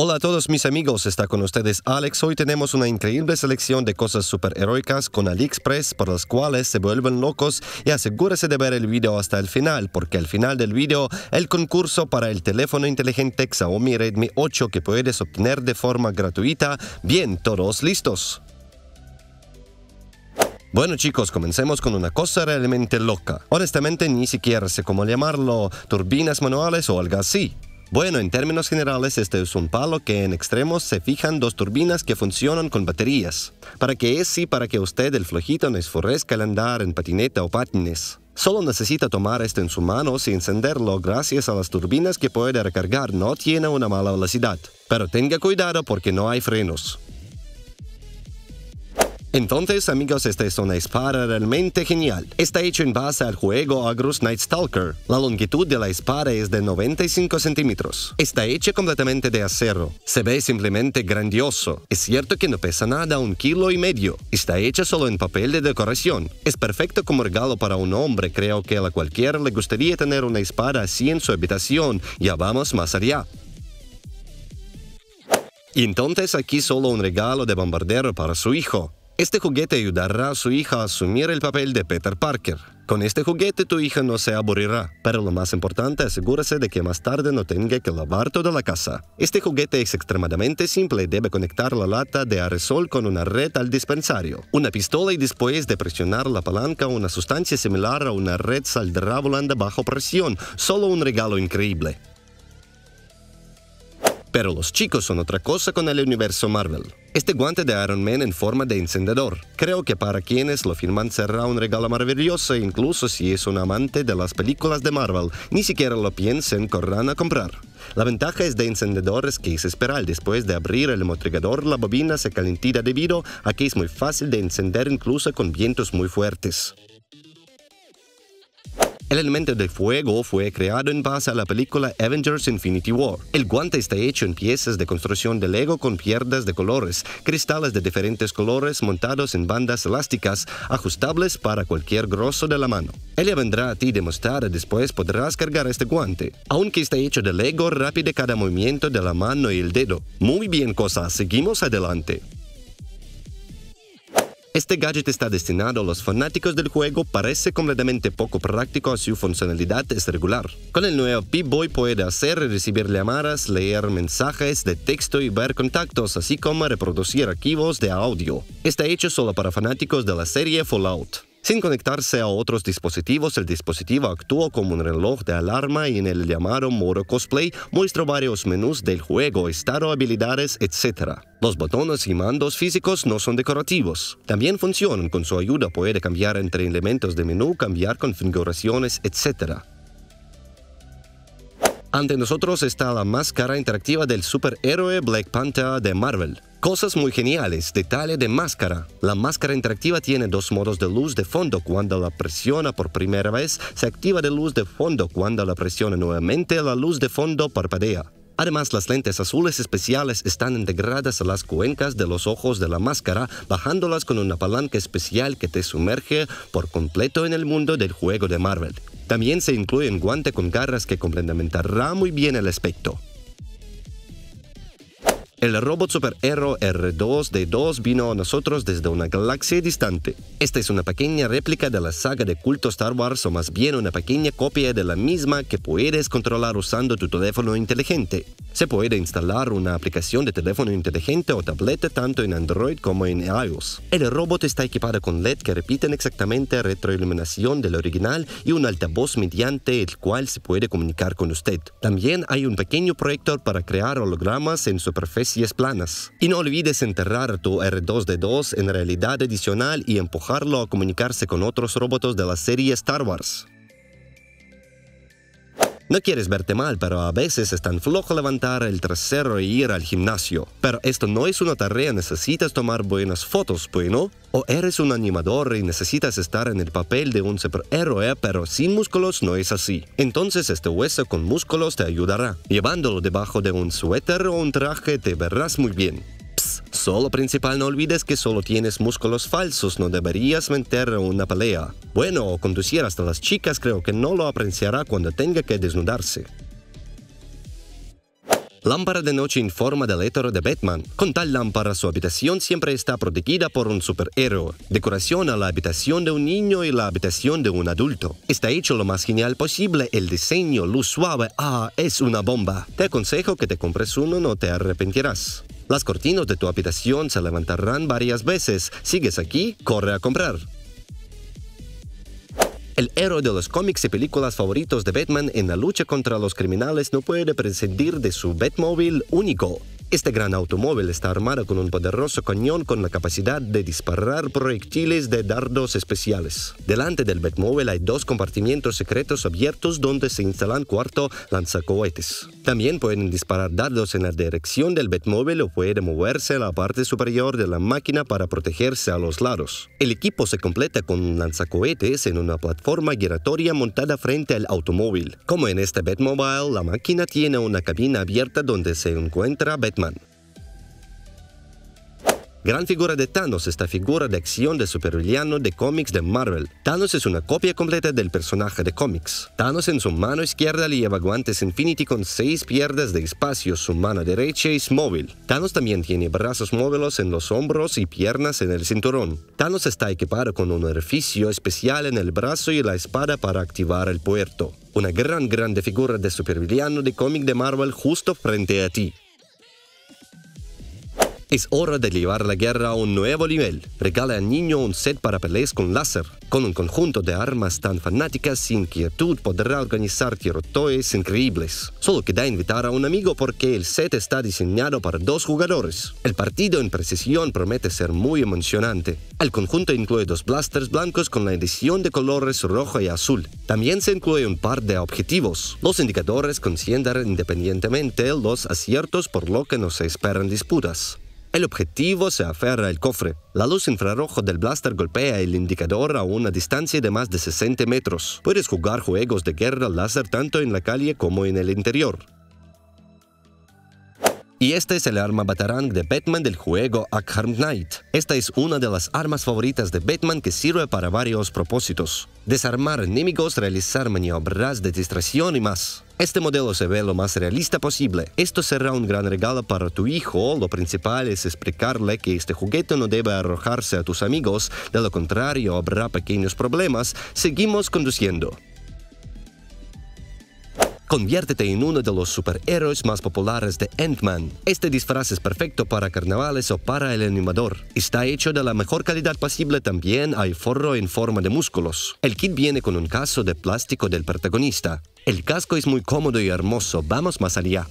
Hola a todos mis amigos, está con ustedes Alex. Hoy tenemos una increíble selección de cosas heroicas con AliExpress por las cuales se vuelven locos y asegúrese de ver el video hasta el final porque al final del video el concurso para el teléfono inteligente Xiaomi Redmi 8 que puedes obtener de forma gratuita. Bien, todos listos. Bueno chicos, comencemos con una cosa realmente loca. Honestamente ni siquiera sé cómo llamarlo, turbinas manuales o algo así. Bueno, en términos generales, este es un palo que en extremos se fijan dos turbinas que funcionan con baterías, para que es sí para que usted el flojito no esforrezca al andar en patineta o patines. Solo necesita tomar esto en su mano y encenderlo gracias a las turbinas que puede recargar. No tiene una mala velocidad. Pero tenga cuidado porque no hay frenos. Entonces, amigos, esta es una espada realmente genial. Está hecho en base al juego Agrus Night Stalker. La longitud de la espada es de 95 centímetros. Está hecha completamente de acero. Se ve simplemente grandioso. Es cierto que no pesa nada, un kilo y medio. Está hecha solo en papel de decoración. Es perfecto como regalo para un hombre. Creo que a cualquiera le gustaría tener una espada así en su habitación. Ya vamos más allá. Y entonces aquí solo un regalo de bombardero para su hijo. Este juguete ayudará a su hija a asumir el papel de Peter Parker. Con este juguete tu hija no se aburrirá, pero lo más importante asegúrese de que más tarde no tenga que lavar toda la casa. Este juguete es extremadamente simple y debe conectar la lata de aerosol con una red al dispensario, una pistola y después de presionar la palanca una sustancia similar a una red saldrá volando bajo presión, solo un regalo increíble. Pero los chicos son otra cosa con el universo Marvel. Este guante de Iron Man en forma de encendedor. Creo que para quienes lo firman será un regalo maravilloso, incluso si es un amante de las películas de Marvel, ni siquiera lo piensen, corran a comprar. La ventaja es de encendedor que es esperar después de abrir el motrigador la bobina se calentita debido a que es muy fácil de encender incluso con vientos muy fuertes. El elemento de fuego fue creado en base a la película Avengers Infinity War. El guante está hecho en piezas de construcción de Lego con piernas de colores, cristales de diferentes colores montados en bandas elásticas ajustables para cualquier grosor de la mano. Ella vendrá a ti demostrar después podrás cargar este guante. Aunque está hecho de Lego, rápido cada movimiento de la mano y el dedo. Muy bien Cosa, seguimos adelante. Este gadget está destinado a los fanáticos del juego, parece completamente poco práctico, su funcionalidad es regular. Con el nuevo P-Boy puede hacer y recibir llamadas, leer mensajes de texto y ver contactos, así como reproducir archivos de audio. Está hecho solo para fanáticos de la serie Fallout. Sin conectarse a otros dispositivos, el dispositivo actúa como un reloj de alarma y en el llamado modo cosplay muestra varios menús del juego, estado, habilidades, etc. Los botones y mandos físicos no son decorativos. También funcionan con su ayuda, puede cambiar entre elementos de menú, cambiar configuraciones, etc. Ante nosotros está la máscara interactiva del superhéroe Black Panther de Marvel. Cosas muy geniales, detalle de máscara. La máscara interactiva tiene dos modos de luz de fondo. Cuando la presiona por primera vez, se activa de luz de fondo. Cuando la presiona nuevamente, la luz de fondo parpadea. Además, las lentes azules especiales están integradas a las cuencas de los ojos de la máscara, bajándolas con una palanca especial que te sumerge por completo en el mundo del juego de Marvel. También se incluye un guante con garras que complementará muy bien el aspecto. El robot Super R2D2 vino a nosotros desde una galaxia distante. Esta es una pequeña réplica de la saga de culto Star Wars o más bien una pequeña copia de la misma que puedes controlar usando tu teléfono inteligente. Se puede instalar una aplicación de teléfono inteligente o tableta tanto en Android como en iOS. El robot está equipado con LED que repiten exactamente retroiluminación del original y un altavoz mediante el cual se puede comunicar con usted. También hay un pequeño proyector para crear hologramas en superficies planas. Y no olvides enterrar tu R2D2 en realidad adicional y empujarlo a comunicarse con otros robots de la serie Star Wars. No quieres verte mal, pero a veces es tan flojo levantar el trasero e ir al gimnasio. Pero esto no es una tarea, necesitas tomar buenas fotos, ¿bueno? O eres un animador y necesitas estar en el papel de un superhéroe, pero sin músculos no es así. Entonces este hueso con músculos te ayudará. Llevándolo debajo de un suéter o un traje te verás muy bien. Solo principal no olvides que solo tienes músculos falsos, no deberías meter una pelea. Bueno, o conducir hasta las chicas creo que no lo apreciará cuando tenga que desnudarse. Lámpara de noche en forma del hétero de Batman. Con tal lámpara su habitación siempre está protegida por un superhéroe. Decoración a la habitación de un niño y la habitación de un adulto. Está hecho lo más genial posible, el diseño, luz suave, ah, es una bomba. Te aconsejo que te compres uno, no te arrepentirás. Las cortinas de tu habitación se levantarán varias veces. ¿Sigues aquí? Corre a comprar. El héroe de los cómics y películas favoritos de Batman en la lucha contra los criminales no puede prescindir de su Batmóvil único. Este gran automóvil está armado con un poderoso cañón con la capacidad de disparar proyectiles de dardos especiales. Delante del Batmóvil hay dos compartimientos secretos abiertos donde se instalan cuarto lanzacohetes. También pueden disparar dardos en la dirección del Batmóvil o puede moverse a la parte superior de la máquina para protegerse a los lados. El equipo se completa con un lanzacohetes en una plataforma giratoria montada frente al automóvil. Como en este Batmobile, la máquina tiene una cabina abierta donde se encuentra Batmobile Gran figura de Thanos, esta figura de acción de supervillano de cómics de Marvel. Thanos es una copia completa del personaje de cómics. Thanos en su mano izquierda lleva guantes Infinity con seis piernas de espacio, su mano derecha es móvil. Thanos también tiene brazos móviles en los hombros y piernas en el cinturón. Thanos está equipado con un orificio especial en el brazo y la espada para activar el puerto. Una gran, grande figura de supervillano de cómics de Marvel justo frente a ti. Es hora de llevar la guerra a un nuevo nivel. Regala al niño un set para peleas con láser. Con un conjunto de armas tan fanáticas, sin quietud podrá organizar tiroteos increíbles. Solo queda invitar a un amigo porque el set está diseñado para dos jugadores. El partido en precisión promete ser muy emocionante. El conjunto incluye dos blasters blancos con la edición de colores rojo y azul. También se incluye un par de objetivos. Los indicadores conciendan independientemente los aciertos por lo que no se esperan disputas. El objetivo se aferra al cofre. La luz infrarroja del blaster golpea el indicador a una distancia de más de 60 metros. Puedes jugar juegos de guerra láser tanto en la calle como en el interior. Y este es el arma Batarang de Batman del juego Arkham Knight. Esta es una de las armas favoritas de Batman que sirve para varios propósitos. Desarmar enemigos, realizar maniobras de distracción y más. Este modelo se ve lo más realista posible. Esto será un gran regalo para tu hijo. Lo principal es explicarle que este juguete no debe arrojarse a tus amigos, de lo contrario habrá pequeños problemas. Seguimos conduciendo. Conviértete en uno de los superhéroes más populares de Ant-Man. Este disfraz es perfecto para carnavales o para el animador. Está hecho de la mejor calidad posible, también hay forro en forma de músculos. El kit viene con un caso de plástico del protagonista. El casco es muy cómodo y hermoso, vamos más allá.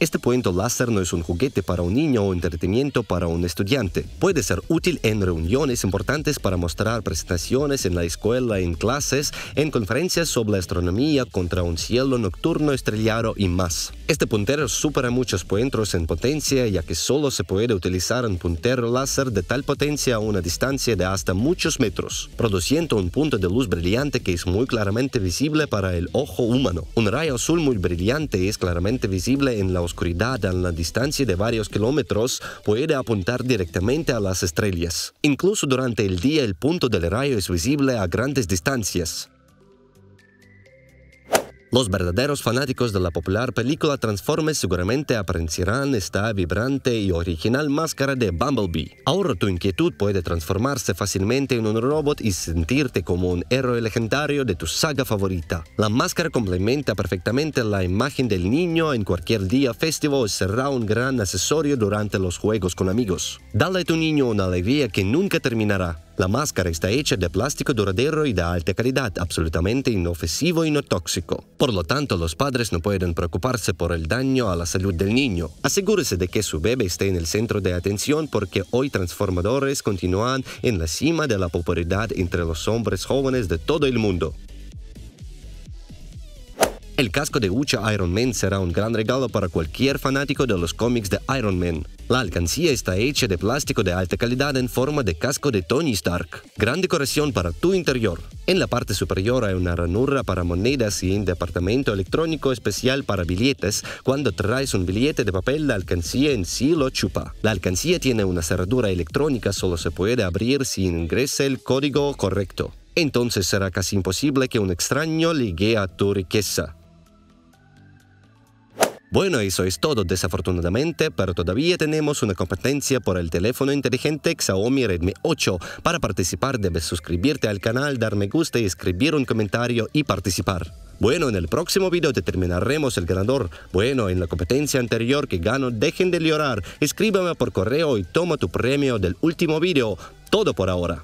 Este puente láser no es un juguete para un niño o entretenimiento para un estudiante. Puede ser útil en reuniones importantes para mostrar presentaciones en la escuela, en clases, en conferencias sobre astronomía, contra un cielo nocturno estrellado y más. Este puntero supera muchos puentos en potencia ya que solo se puede utilizar un puntero láser de tal potencia a una distancia de hasta muchos metros, produciendo un punto de luz brillante que es muy claramente visible para el ojo humano. Un rayo azul muy brillante es claramente visible en la oscuridad a la distancia de varios kilómetros puede apuntar directamente a las estrellas. Incluso durante el día el punto del rayo es visible a grandes distancias. Los verdaderos fanáticos de la popular película Transformers seguramente apreciarán esta vibrante y original máscara de Bumblebee. Ahora tu inquietud puede transformarse fácilmente en un robot y sentirte como un héroe legendario de tu saga favorita. La máscara complementa perfectamente la imagen del niño en cualquier día festivo y será un gran accesorio durante los juegos con amigos. Dale a tu niño una alegría que nunca terminará. La máscara está hecha de plástico duradero y e de alta calidad, absolutamente inofensivo y e no tóxico. Por lo tanto, los padres no pueden preocuparse por el daño a la salud del niño. Asegúrese de que su bebé esté en el centro de atención porque hoy transformadores continúan en la cima de la popularidad entre los hombres jóvenes de todo el mundo. El casco de Ucha Iron Man será un gran regalo para cualquier fanático de los cómics de Iron Man. La alcancía está hecha de plástico de alta calidad en forma de casco de Tony Stark. Gran decoración para tu interior. En la parte superior hay una ranura para monedas y un departamento electrónico especial para billetes. Cuando traes un billete de papel, la alcancía en sí lo chupa. La alcancía tiene una cerradura electrónica, solo se puede abrir si ingresa el código correcto. Entonces será casi imposible que un extraño ligue a tu riqueza. Bueno, eso es todo desafortunadamente, pero todavía tenemos una competencia por el teléfono inteligente Xiaomi Redmi 8. Para participar debes suscribirte al canal, dar me gusta y escribir un comentario y participar. Bueno, en el próximo video determinaremos el ganador. Bueno, en la competencia anterior que gano, dejen de llorar, escríbeme por correo y toma tu premio del último video. Todo por ahora.